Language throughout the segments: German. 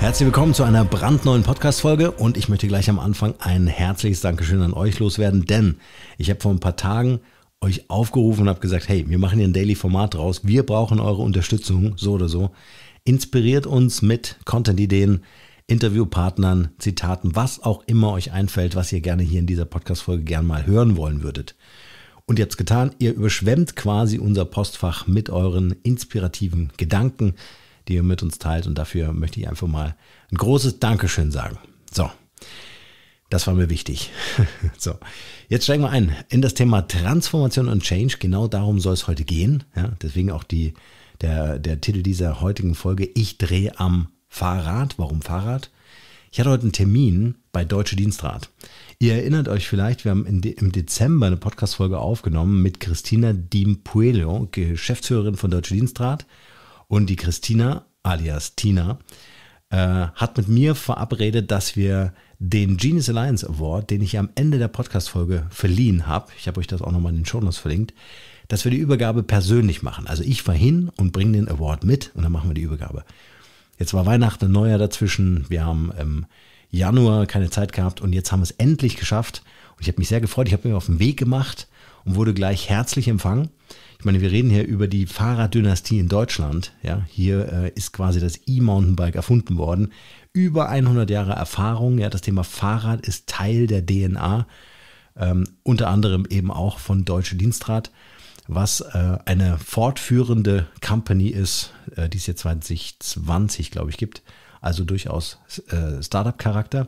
Herzlich willkommen zu einer brandneuen Podcast-Folge und ich möchte gleich am Anfang ein herzliches Dankeschön an euch loswerden, denn ich habe vor ein paar Tagen euch aufgerufen und habe gesagt, hey, wir machen hier ein Daily-Format draus, wir brauchen eure Unterstützung, so oder so. Inspiriert uns mit Content-Ideen, Interviewpartnern, Zitaten, was auch immer euch einfällt, was ihr gerne hier in dieser Podcast-Folge gern mal hören wollen würdet. Und jetzt getan, ihr überschwemmt quasi unser Postfach mit euren inspirativen Gedanken, die ihr mit uns teilt. Und dafür möchte ich einfach mal ein großes Dankeschön sagen. So, das war mir wichtig. so, jetzt steigen wir ein in das Thema Transformation und Change. Genau darum soll es heute gehen. Ja, deswegen auch die, der, der Titel dieser heutigen Folge, Ich drehe am Fahrrad. Warum Fahrrad? Ich hatte heute einen Termin bei Deutsche Dienstrat. Ihr erinnert euch vielleicht, wir haben im Dezember eine Podcast-Folge aufgenommen mit Christina Dimpuelio, Geschäftsführerin von Deutsche Dienstrat. Und die Christina, alias Tina, äh, hat mit mir verabredet, dass wir den Genius Alliance Award, den ich am Ende der Podcast-Folge verliehen habe, ich habe euch das auch nochmal in den Shownotes verlinkt, dass wir die Übergabe persönlich machen. Also ich fahre hin und bringe den Award mit und dann machen wir die Übergabe. Jetzt war Weihnachten, und Neujahr dazwischen. Wir haben im Januar keine Zeit gehabt und jetzt haben wir es endlich geschafft. Und ich habe mich sehr gefreut. Ich habe mir auf den Weg gemacht und wurde gleich herzlich empfangen. Ich meine, wir reden hier über die Fahrraddynastie in Deutschland. Ja, hier äh, ist quasi das E-Mountainbike erfunden worden. Über 100 Jahre Erfahrung. Ja, das Thema Fahrrad ist Teil der DNA. Ähm, unter anderem eben auch von Deutsche Dienstrat, was äh, eine fortführende Company ist, äh, die es jetzt 2020, glaube ich, gibt. Also durchaus äh, Startup-Charakter.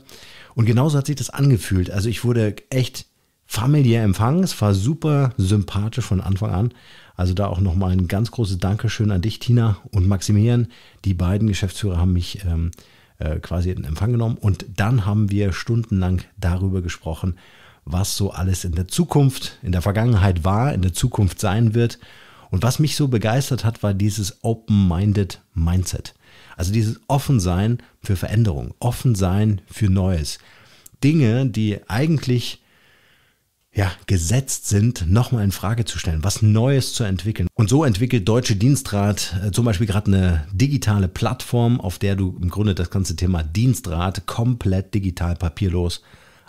Und genauso hat sich das angefühlt. Also ich wurde echt familiär empfangen. Es war super sympathisch von Anfang an. Also da auch nochmal ein ganz großes Dankeschön an dich, Tina und Maximilian. Die beiden Geschäftsführer haben mich ähm, äh, quasi in Empfang genommen. Und dann haben wir stundenlang darüber gesprochen, was so alles in der Zukunft, in der Vergangenheit war, in der Zukunft sein wird. Und was mich so begeistert hat, war dieses Open-Minded Mindset. Also dieses Offensein für Veränderung, Offensein für Neues. Dinge, die eigentlich ja, gesetzt sind, nochmal in Frage zu stellen, was Neues zu entwickeln. Und so entwickelt Deutsche Dienstrat äh, zum Beispiel gerade eine digitale Plattform, auf der du im Grunde das ganze Thema Dienstrat komplett digital papierlos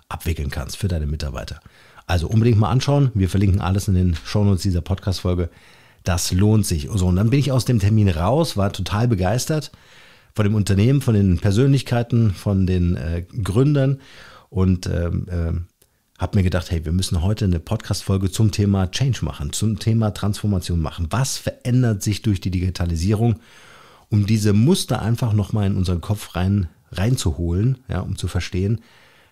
abwickeln kannst für deine Mitarbeiter. Also unbedingt mal anschauen. Wir verlinken alles in den Shownotes dieser Podcast-Folge. Das lohnt sich. So, und dann bin ich aus dem Termin raus, war total begeistert von dem Unternehmen, von den Persönlichkeiten, von den äh, Gründern und ähm, äh, habe mir gedacht, hey, wir müssen heute eine Podcast-Folge zum Thema Change machen, zum Thema Transformation machen. Was verändert sich durch die Digitalisierung, um diese Muster einfach nochmal in unseren Kopf rein, reinzuholen, ja, um zu verstehen,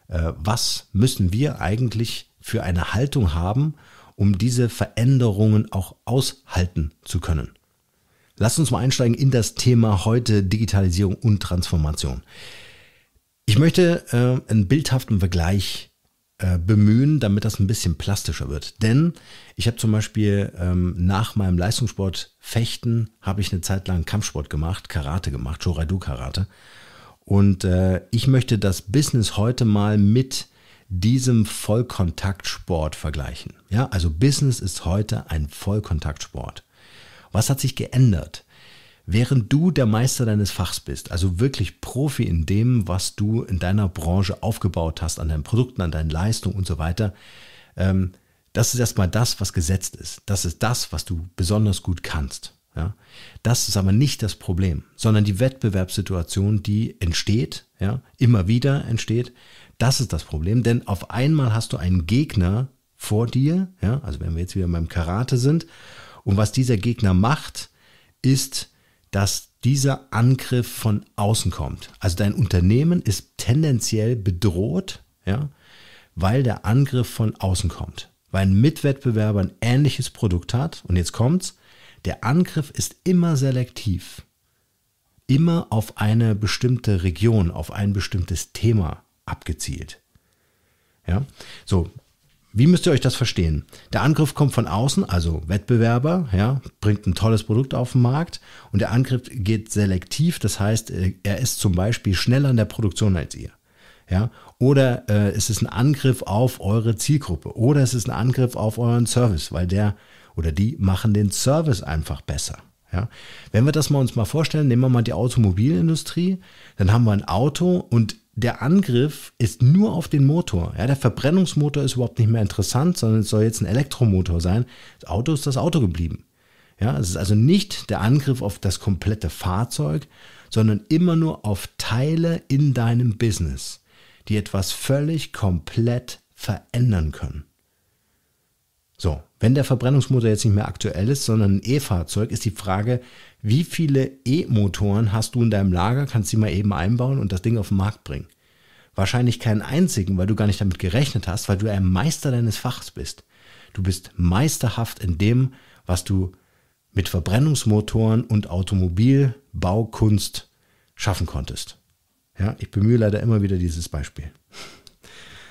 äh, was müssen wir eigentlich für eine Haltung haben, um diese Veränderungen auch aushalten zu können. Lass uns mal einsteigen in das Thema heute Digitalisierung und Transformation. Ich möchte äh, einen bildhaften Vergleich äh, bemühen, damit das ein bisschen plastischer wird. Denn ich habe zum Beispiel ähm, nach meinem Leistungssport Fechten, habe ich eine Zeit lang Kampfsport gemacht, Karate gemacht, Shoraidu Karate. Und äh, ich möchte das Business heute mal mit diesem Vollkontaktsport vergleichen. Ja, also Business ist heute ein Vollkontaktsport. Was hat sich geändert? Während du der Meister deines Fachs bist, also wirklich Profi in dem, was du in deiner Branche aufgebaut hast, an deinen Produkten, an deinen Leistungen und so weiter, ähm, das ist erstmal das, was gesetzt ist. Das ist das, was du besonders gut kannst. Ja? Das ist aber nicht das Problem, sondern die Wettbewerbssituation, die entsteht, ja, immer wieder entsteht, das ist das Problem, denn auf einmal hast du einen Gegner vor dir, ja, also wenn wir jetzt wieder beim Karate sind, und was dieser Gegner macht, ist dass dieser Angriff von außen kommt. Also dein Unternehmen ist tendenziell bedroht, ja, weil der Angriff von außen kommt. Weil ein Mitwettbewerber ein ähnliches Produkt hat, und jetzt kommt's, der Angriff ist immer selektiv. Immer auf eine bestimmte Region, auf ein bestimmtes Thema abgezielt. Ja, so, wie müsst ihr euch das verstehen? Der Angriff kommt von außen, also Wettbewerber, ja, bringt ein tolles Produkt auf den Markt und der Angriff geht selektiv, das heißt, äh, er ist zum Beispiel schneller in der Produktion als ihr. Ja, oder äh, es ist ein Angriff auf eure Zielgruppe oder es ist ein Angriff auf euren Service, weil der oder die machen den Service einfach besser. Ja, wenn wir das mal uns mal vorstellen, nehmen wir mal die Automobilindustrie, dann haben wir ein Auto und der Angriff ist nur auf den Motor. Ja, der Verbrennungsmotor ist überhaupt nicht mehr interessant, sondern es soll jetzt ein Elektromotor sein. Das Auto ist das Auto geblieben. Ja, es ist also nicht der Angriff auf das komplette Fahrzeug, sondern immer nur auf Teile in deinem Business, die etwas völlig komplett verändern können. So, wenn der Verbrennungsmotor jetzt nicht mehr aktuell ist, sondern ein E-Fahrzeug, ist die Frage, wie viele E-Motoren hast du in deinem Lager, kannst die mal eben einbauen und das Ding auf den Markt bringen? Wahrscheinlich keinen einzigen, weil du gar nicht damit gerechnet hast, weil du ein Meister deines Fachs bist. Du bist meisterhaft in dem, was du mit Verbrennungsmotoren und Automobilbaukunst schaffen konntest. Ja, ich bemühe leider immer wieder dieses Beispiel.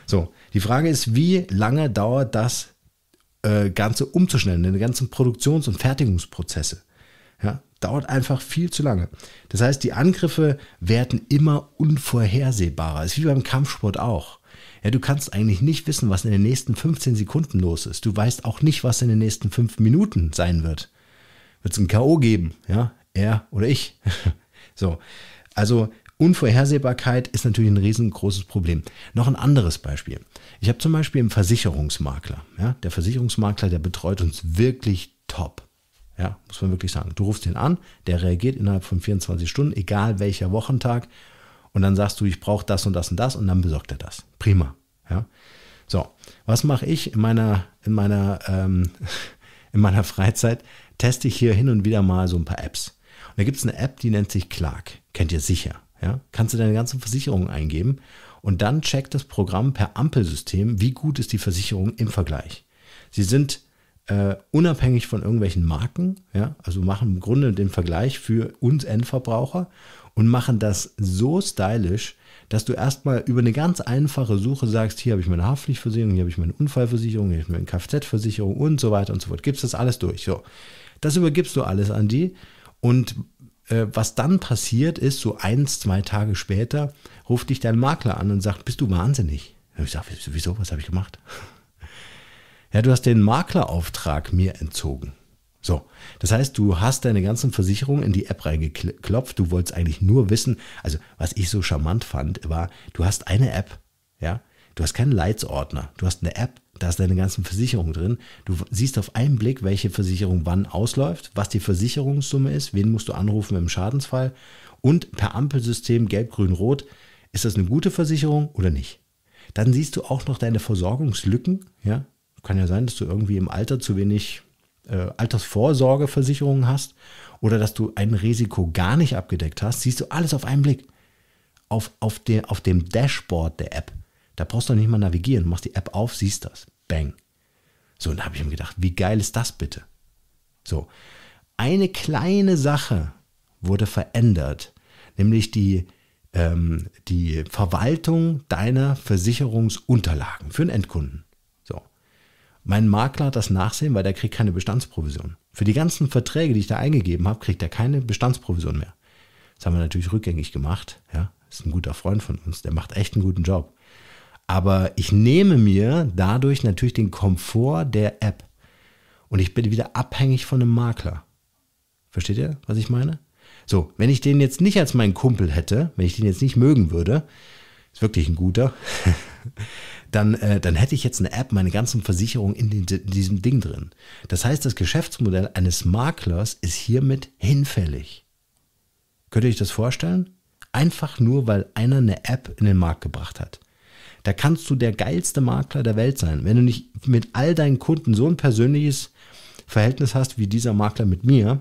So, die Frage ist, wie lange dauert das, äh, Ganze umzuschnellen, den ganzen Produktions- und Fertigungsprozesse. Ja, dauert einfach viel zu lange. Das heißt, die Angriffe werden immer unvorhersehbarer. ist wie beim Kampfsport auch. Ja, du kannst eigentlich nicht wissen, was in den nächsten 15 Sekunden los ist. Du weißt auch nicht, was in den nächsten 5 Minuten sein wird. Wird es ein K.O. geben, ja? Er oder ich. so. Also Unvorhersehbarkeit ist natürlich ein riesengroßes Problem. Noch ein anderes Beispiel. Ich habe zum Beispiel einen Versicherungsmakler. Ja, der Versicherungsmakler, der betreut uns wirklich top. Ja, muss man wirklich sagen. Du rufst ihn an, der reagiert innerhalb von 24 Stunden, egal welcher Wochentag. Und dann sagst du, ich brauche das und das und das und dann besorgt er das. Prima. Ja. So, was mache ich in meiner, in meiner, ähm, in meiner Freizeit? Teste ich hier hin und wieder mal so ein paar Apps. Und da gibt es eine App, die nennt sich Clark. Kennt ihr sicher. Ja, kannst du deine ganzen Versicherungen eingeben und dann checkt das Programm per Ampelsystem, wie gut ist die Versicherung im Vergleich. Sie sind äh, unabhängig von irgendwelchen Marken, ja, also machen im Grunde den Vergleich für uns Endverbraucher und machen das so stylisch, dass du erstmal über eine ganz einfache Suche sagst, hier habe ich meine Haftpflichtversicherung, hier habe ich meine Unfallversicherung, hier habe ich meine Kfz-Versicherung und so weiter und so fort. Gibst das alles durch. So. Das übergibst du alles an die und äh, was dann passiert ist, so eins, zwei Tage später, ruft dich dein Makler an und sagt, bist du wahnsinnig? Und ich sage, wieso, was habe ich gemacht? Ja, du hast den Maklerauftrag mir entzogen. So, das heißt, du hast deine ganzen Versicherungen in die App reingeklopft. Du wolltest eigentlich nur wissen, also was ich so charmant fand, war, du hast eine App, ja, du hast keinen Leitsordner, du hast eine App, da ist deine ganzen Versicherungen drin. Du siehst auf einen Blick, welche Versicherung wann ausläuft, was die Versicherungssumme ist, wen musst du anrufen im Schadensfall und per Ampelsystem gelb, grün, rot, ist das eine gute Versicherung oder nicht? Dann siehst du auch noch deine Versorgungslücken. Ja? Kann ja sein, dass du irgendwie im Alter zu wenig äh, Altersvorsorgeversicherungen hast oder dass du ein Risiko gar nicht abgedeckt hast, siehst du alles auf einen Blick. Auf, auf, der, auf dem Dashboard der App. Da brauchst du nicht mal navigieren. Du machst die App auf, siehst das. Bang. So, und da habe ich mir gedacht, wie geil ist das bitte? So, eine kleine Sache wurde verändert, nämlich die, ähm, die Verwaltung deiner Versicherungsunterlagen für einen Endkunden. So. Mein Makler hat das Nachsehen, weil der kriegt keine Bestandsprovision. Für die ganzen Verträge, die ich da eingegeben habe, kriegt er keine Bestandsprovision mehr. Das haben wir natürlich rückgängig gemacht. Ja, ist ein guter Freund von uns. Der macht echt einen guten Job. Aber ich nehme mir dadurch natürlich den Komfort der App. Und ich bin wieder abhängig von einem Makler. Versteht ihr, was ich meine? So, wenn ich den jetzt nicht als meinen Kumpel hätte, wenn ich den jetzt nicht mögen würde, ist wirklich ein guter, dann, äh, dann hätte ich jetzt eine App, meine ganzen Versicherungen in, den, in diesem Ding drin. Das heißt, das Geschäftsmodell eines Maklers ist hiermit hinfällig. Könnt ihr euch das vorstellen? Einfach nur, weil einer eine App in den Markt gebracht hat. Da kannst du der geilste Makler der Welt sein. Wenn du nicht mit all deinen Kunden so ein persönliches Verhältnis hast wie dieser Makler mit mir,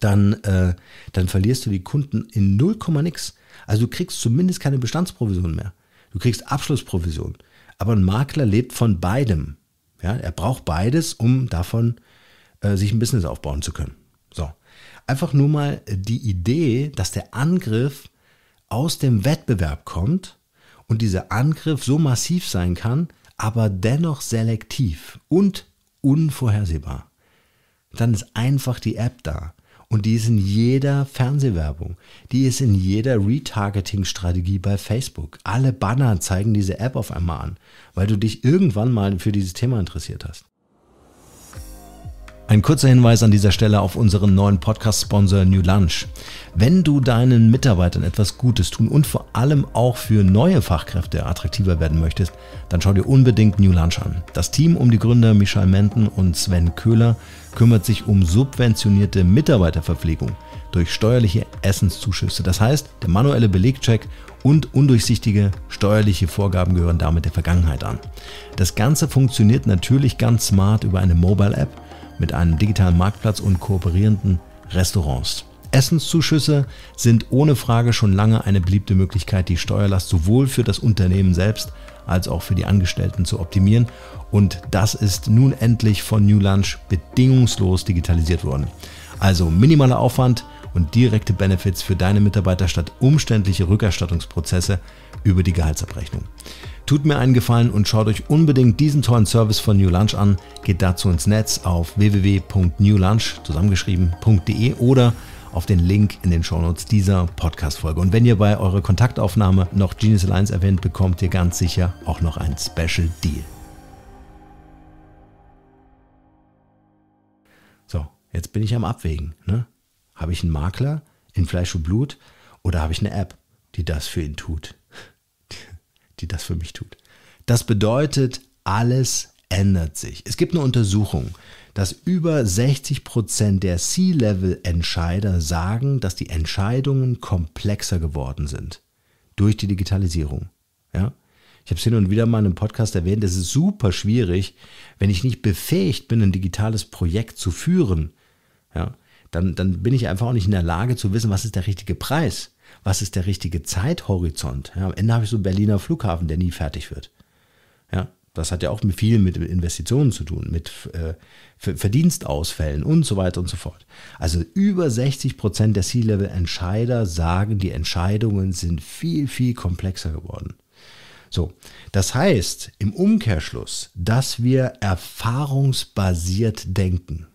dann, äh, dann verlierst du die Kunden in 0, nix. Also du kriegst zumindest keine Bestandsprovision mehr. Du kriegst Abschlussprovision. Aber ein Makler lebt von beidem. Ja, er braucht beides, um davon äh, sich ein Business aufbauen zu können. So. Einfach nur mal die Idee, dass der Angriff aus dem Wettbewerb kommt und dieser Angriff so massiv sein kann, aber dennoch selektiv und unvorhersehbar. Dann ist einfach die App da. Und die ist in jeder Fernsehwerbung. Die ist in jeder Retargeting-Strategie bei Facebook. Alle Banner zeigen diese App auf einmal an, weil du dich irgendwann mal für dieses Thema interessiert hast. Ein kurzer Hinweis an dieser Stelle auf unseren neuen Podcast-Sponsor New Lunch. Wenn du deinen Mitarbeitern etwas Gutes tun und vor allem auch für neue Fachkräfte attraktiver werden möchtest, dann schau dir unbedingt New Lunch an. Das Team um die Gründer Michel Menten und Sven Köhler kümmert sich um subventionierte Mitarbeiterverpflegung durch steuerliche Essenszuschüsse. Das heißt, der manuelle Belegcheck und undurchsichtige steuerliche Vorgaben gehören damit der Vergangenheit an. Das Ganze funktioniert natürlich ganz smart über eine Mobile-App mit einem digitalen Marktplatz und kooperierenden Restaurants. Essenszuschüsse sind ohne Frage schon lange eine beliebte Möglichkeit, die Steuerlast sowohl für das Unternehmen selbst als auch für die Angestellten zu optimieren. Und das ist nun endlich von New Lunch bedingungslos digitalisiert worden. Also minimaler Aufwand und direkte Benefits für deine Mitarbeiter statt umständliche Rückerstattungsprozesse über die Gehaltsabrechnung. Tut mir einen Gefallen und schaut euch unbedingt diesen tollen Service von New Lunch an. Geht dazu ins Netz auf www.newlunch zusammengeschrieben.de oder auf den Link in den Shownotes dieser Podcast-Folge. Und wenn ihr bei eurer Kontaktaufnahme noch Genius Alliance erwähnt, bekommt ihr ganz sicher auch noch einen Special Deal. So, jetzt bin ich am Abwägen. Ne? Habe ich einen Makler in Fleisch und Blut oder habe ich eine App, die das für ihn tut? die das für mich tut. Das bedeutet, alles ändert sich. Es gibt eine Untersuchung, dass über 60% Prozent der C-Level-Entscheider sagen, dass die Entscheidungen komplexer geworden sind durch die Digitalisierung. Ja? Ich habe es hin und wieder mal in einem Podcast erwähnt, es ist super schwierig, wenn ich nicht befähigt bin, ein digitales Projekt zu führen, ja? dann, dann bin ich einfach auch nicht in der Lage zu wissen, was ist der richtige Preis. Was ist der richtige Zeithorizont? Ja, am Ende habe ich so einen Berliner Flughafen, der nie fertig wird. Ja, das hat ja auch mit viel mit Investitionen zu tun, mit äh, Verdienstausfällen und so weiter und so fort. Also über 60 Prozent der C-Level-Entscheider sagen, die Entscheidungen sind viel, viel komplexer geworden. So, das heißt im Umkehrschluss, dass wir erfahrungsbasiert denken.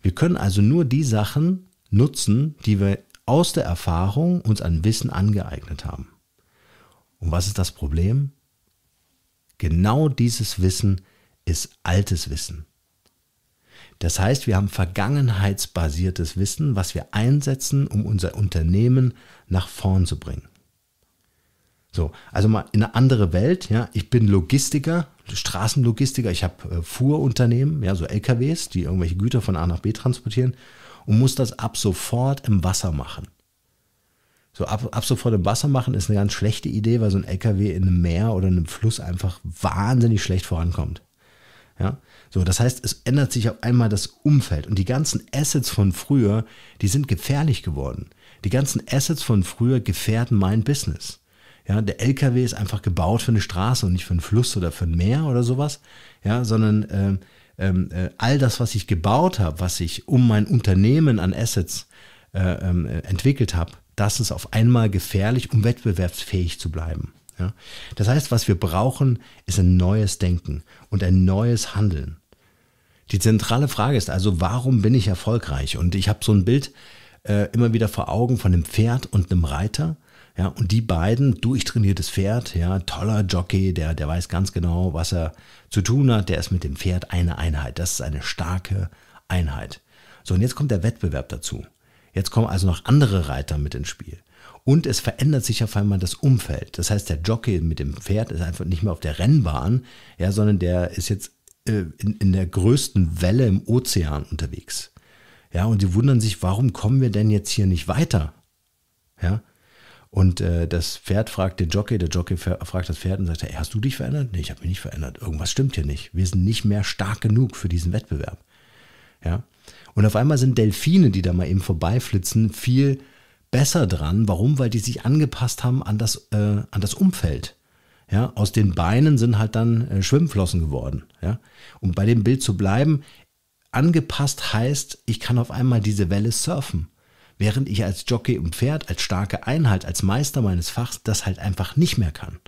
Wir können also nur die Sachen nutzen, die wir aus der Erfahrung uns an Wissen angeeignet haben. Und was ist das Problem? Genau dieses Wissen ist altes Wissen. Das heißt, wir haben vergangenheitsbasiertes Wissen, was wir einsetzen, um unser Unternehmen nach vorn zu bringen. So, also mal in eine andere Welt, ja, ich bin Logistiker, Straßenlogistiker, ich habe äh, Fuhrunternehmen, ja, so LKWs, die irgendwelche Güter von A nach B transportieren und muss das ab sofort im Wasser machen. So ab, ab sofort im Wasser machen ist eine ganz schlechte Idee, weil so ein LKW in einem Meer oder in einem Fluss einfach wahnsinnig schlecht vorankommt. Ja? So, das heißt, es ändert sich auf einmal das Umfeld und die ganzen Assets von früher, die sind gefährlich geworden. Die ganzen Assets von früher gefährden mein Business. Ja, der LKW ist einfach gebaut für eine Straße und nicht für einen Fluss oder für ein Meer oder sowas, ja, sondern äh, ähm, äh, all das, was ich gebaut habe, was ich um mein Unternehmen an Assets äh, ähm, äh, entwickelt habe, das ist auf einmal gefährlich, um wettbewerbsfähig zu bleiben. Ja? Das heißt, was wir brauchen, ist ein neues Denken und ein neues Handeln. Die zentrale Frage ist also, warum bin ich erfolgreich? Und ich habe so ein Bild äh, immer wieder vor Augen von einem Pferd und einem Reiter. Ja, und die beiden, durchtrainiertes Pferd, ja, toller Jockey, der, der weiß ganz genau, was er zu tun hat, der ist mit dem Pferd eine Einheit. Das ist eine starke Einheit. So, und jetzt kommt der Wettbewerb dazu. Jetzt kommen also noch andere Reiter mit ins Spiel. Und es verändert sich auf einmal das Umfeld. Das heißt, der Jockey mit dem Pferd ist einfach nicht mehr auf der Rennbahn, ja, sondern der ist jetzt äh, in, in der größten Welle im Ozean unterwegs. Ja, und sie wundern sich, warum kommen wir denn jetzt hier nicht weiter? Ja, und äh, das Pferd fragt den Jockey, der Jockey fragt das Pferd und sagt, hey, hast du dich verändert? Nee, ich habe mich nicht verändert. Irgendwas stimmt hier nicht. Wir sind nicht mehr stark genug für diesen Wettbewerb. Ja? Und auf einmal sind Delfine, die da mal eben vorbeiflitzen, viel besser dran. Warum? Weil die sich angepasst haben an das, äh, an das Umfeld. Ja, aus den Beinen sind halt dann äh, Schwimmflossen geworden. Ja? Um bei dem Bild zu bleiben, angepasst heißt, ich kann auf einmal diese Welle surfen während ich als Jockey und Pferd, als starke Einheit, als Meister meines Fachs das halt einfach nicht mehr kann.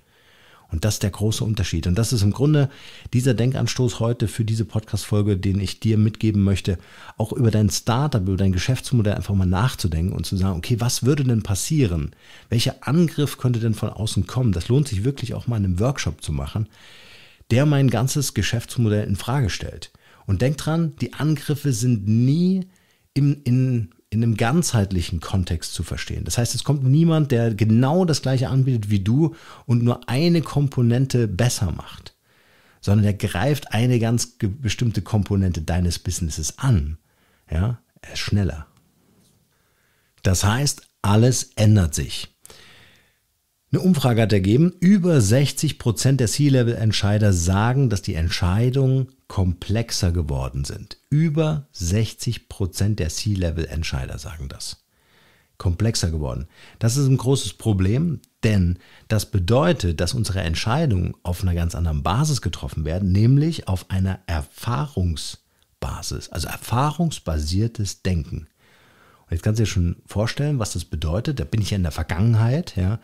Und das ist der große Unterschied. Und das ist im Grunde dieser Denkanstoß heute für diese Podcast-Folge, den ich dir mitgeben möchte, auch über dein Startup, über dein Geschäftsmodell einfach mal nachzudenken und zu sagen, okay, was würde denn passieren? Welcher Angriff könnte denn von außen kommen? Das lohnt sich wirklich auch mal in einem Workshop zu machen, der mein ganzes Geschäftsmodell in Frage stellt. Und denk dran, die Angriffe sind nie im, in, in einem ganzheitlichen Kontext zu verstehen. Das heißt, es kommt niemand, der genau das gleiche anbietet wie du und nur eine Komponente besser macht, sondern der greift eine ganz bestimmte Komponente deines Businesses an. Ja, er ist schneller. Das heißt, alles ändert sich. Eine Umfrage hat ergeben, über 60 Prozent der C-Level-Entscheider sagen, dass die Entscheidungen komplexer geworden sind. Über 60 Prozent der C-Level-Entscheider sagen das. Komplexer geworden. Das ist ein großes Problem, denn das bedeutet, dass unsere Entscheidungen auf einer ganz anderen Basis getroffen werden, nämlich auf einer Erfahrungsbasis, also erfahrungsbasiertes Denken. Und jetzt kannst du dir schon vorstellen, was das bedeutet. Da bin ich ja in der Vergangenheit, ja.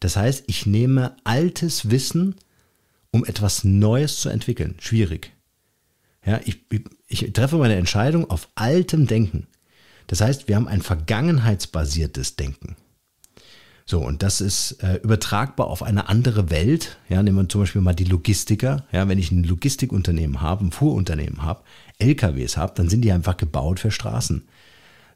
Das heißt, ich nehme altes Wissen, um etwas Neues zu entwickeln. Schwierig. Ja, ich, ich treffe meine Entscheidung auf altem Denken. Das heißt, wir haben ein vergangenheitsbasiertes Denken. So, und das ist äh, übertragbar auf eine andere Welt. Ja, nehmen wir zum Beispiel mal die Logistiker. Ja, wenn ich ein Logistikunternehmen habe, ein Fuhrunternehmen habe, LKWs habe, dann sind die einfach gebaut für Straßen.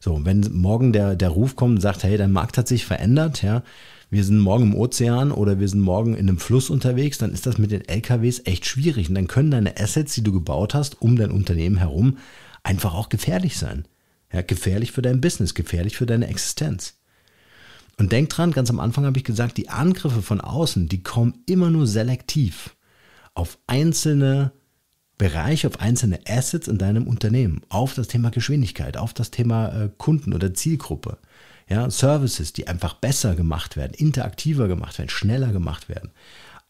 So, wenn morgen der, der Ruf kommt und sagt, hey, dein Markt hat sich verändert, ja, wir sind morgen im Ozean oder wir sind morgen in einem Fluss unterwegs, dann ist das mit den LKWs echt schwierig. Und dann können deine Assets, die du gebaut hast, um dein Unternehmen herum, einfach auch gefährlich sein. Ja, gefährlich für dein Business, gefährlich für deine Existenz. Und denk dran, ganz am Anfang habe ich gesagt, die Angriffe von außen, die kommen immer nur selektiv auf einzelne Bereiche, auf einzelne Assets in deinem Unternehmen, auf das Thema Geschwindigkeit, auf das Thema äh, Kunden oder Zielgruppe ja, Services, die einfach besser gemacht werden, interaktiver gemacht werden, schneller gemacht werden.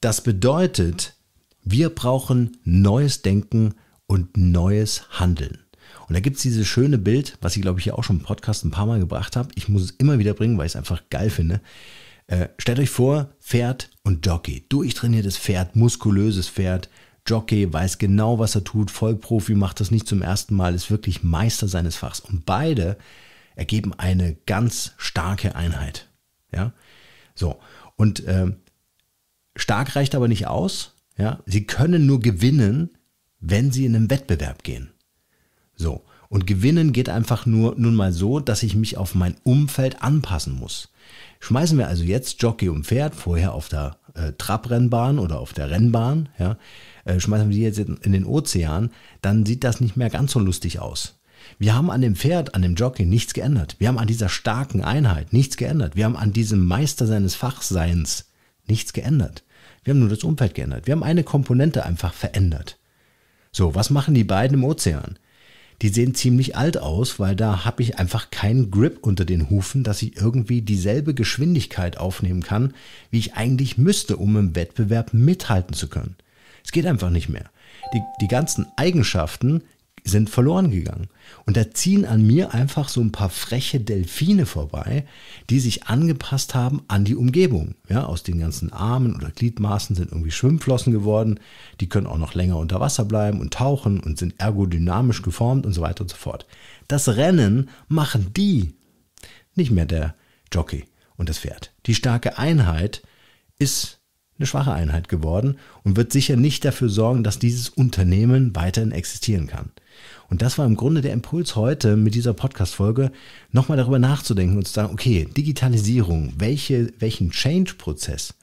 Das bedeutet, wir brauchen neues Denken und neues Handeln. Und da gibt es dieses schöne Bild, was ich glaube ich hier auch schon im Podcast ein paar Mal gebracht habe. Ich muss es immer wieder bringen, weil ich es einfach geil finde. Äh, stellt euch vor, Pferd und Jockey. Durchtrainiertes Pferd, muskulöses Pferd. Jockey weiß genau, was er tut. Vollprofi macht das nicht zum ersten Mal, ist wirklich Meister seines Fachs. Und beide ergeben eine ganz starke Einheit. Ja, so. Und äh, stark reicht aber nicht aus. Ja, sie können nur gewinnen, wenn sie in einem Wettbewerb gehen. So. Und gewinnen geht einfach nur nun mal so, dass ich mich auf mein Umfeld anpassen muss. Schmeißen wir also jetzt Jockey und Pferd, vorher auf der äh, Trabrennbahn oder auf der Rennbahn, ja, äh, schmeißen wir die jetzt in, in den Ozean, dann sieht das nicht mehr ganz so lustig aus. Wir haben an dem Pferd, an dem Jockey nichts geändert. Wir haben an dieser starken Einheit nichts geändert. Wir haben an diesem Meister seines Fachseins nichts geändert. Wir haben nur das Umfeld geändert. Wir haben eine Komponente einfach verändert. So, was machen die beiden im Ozean? Die sehen ziemlich alt aus, weil da habe ich einfach keinen Grip unter den Hufen, dass ich irgendwie dieselbe Geschwindigkeit aufnehmen kann, wie ich eigentlich müsste, um im Wettbewerb mithalten zu können. Es geht einfach nicht mehr. Die, die ganzen Eigenschaften, sind verloren gegangen. Und da ziehen an mir einfach so ein paar freche Delfine vorbei, die sich angepasst haben an die Umgebung. Ja, aus den ganzen Armen oder Gliedmaßen sind irgendwie Schwimmflossen geworden. Die können auch noch länger unter Wasser bleiben und tauchen und sind ergodynamisch geformt und so weiter und so fort. Das Rennen machen die, nicht mehr der Jockey und das Pferd. Die starke Einheit ist eine schwache Einheit geworden und wird sicher nicht dafür sorgen, dass dieses Unternehmen weiterhin existieren kann. Und das war im Grunde der Impuls heute mit dieser Podcast-Folge, nochmal darüber nachzudenken und zu sagen, okay, Digitalisierung, welche, welchen Change-Prozess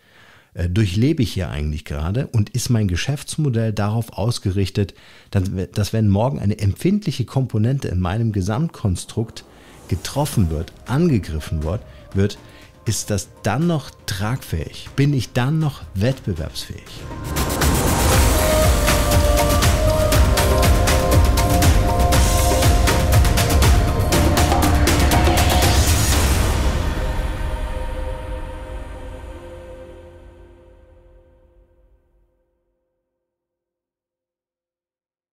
äh, durchlebe ich hier eigentlich gerade und ist mein Geschäftsmodell darauf ausgerichtet, dass, dass wenn morgen eine empfindliche Komponente in meinem Gesamtkonstrukt getroffen wird, angegriffen wird, wird ist das dann noch tragfähig? Bin ich dann noch wettbewerbsfähig?